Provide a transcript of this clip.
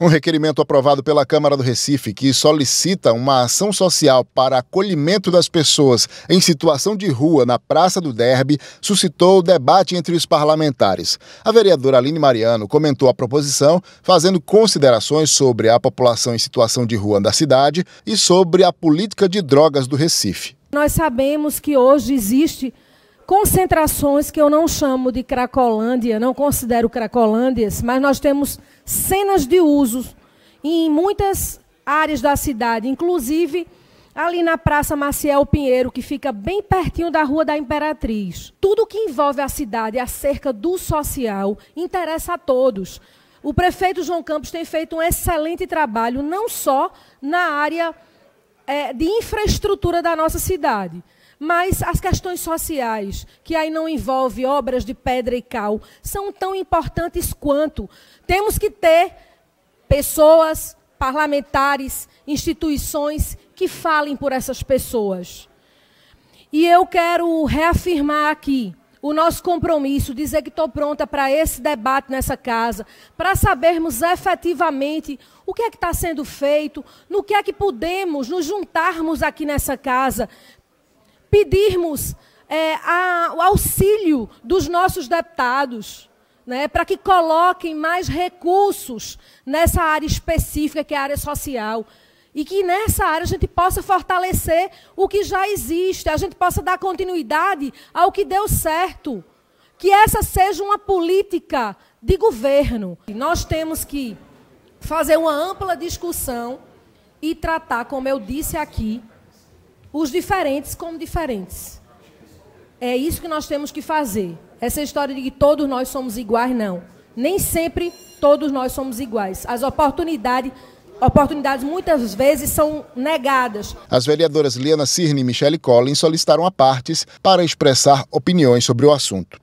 Um requerimento aprovado pela Câmara do Recife que solicita uma ação social para acolhimento das pessoas em situação de rua na Praça do Derby suscitou debate entre os parlamentares. A vereadora Aline Mariano comentou a proposição, fazendo considerações sobre a população em situação de rua da cidade e sobre a política de drogas do Recife. Nós sabemos que hoje existe concentrações que eu não chamo de Cracolândia, não considero Cracolândias, mas nós temos cenas de usos em muitas áreas da cidade, inclusive ali na Praça Maciel Pinheiro, que fica bem pertinho da Rua da Imperatriz. Tudo que envolve a cidade acerca do social interessa a todos. O prefeito João Campos tem feito um excelente trabalho, não só na área é, de infraestrutura da nossa cidade, mas as questões sociais, que aí não envolve obras de pedra e cal, são tão importantes quanto. Temos que ter pessoas, parlamentares, instituições que falem por essas pessoas. E eu quero reafirmar aqui o nosso compromisso, dizer que estou pronta para esse debate nessa casa, para sabermos efetivamente o que é que está sendo feito, no que é que podemos nos juntarmos aqui nessa casa pedirmos é, a, o auxílio dos nossos deputados. Né, para que coloquem mais recursos nessa área específica, que é a área social. E que nessa área a gente possa fortalecer o que já existe, a gente possa dar continuidade ao que deu certo. Que essa seja uma política de governo. E nós temos que fazer uma ampla discussão e tratar, como eu disse aqui, os diferentes como diferentes. É isso que nós temos que fazer. Essa história de que todos nós somos iguais, não. Nem sempre todos nós somos iguais. As oportunidades oportunidades muitas vezes são negadas. As vereadoras Liana Cirne e Michelle Collins solicitaram a partes para expressar opiniões sobre o assunto.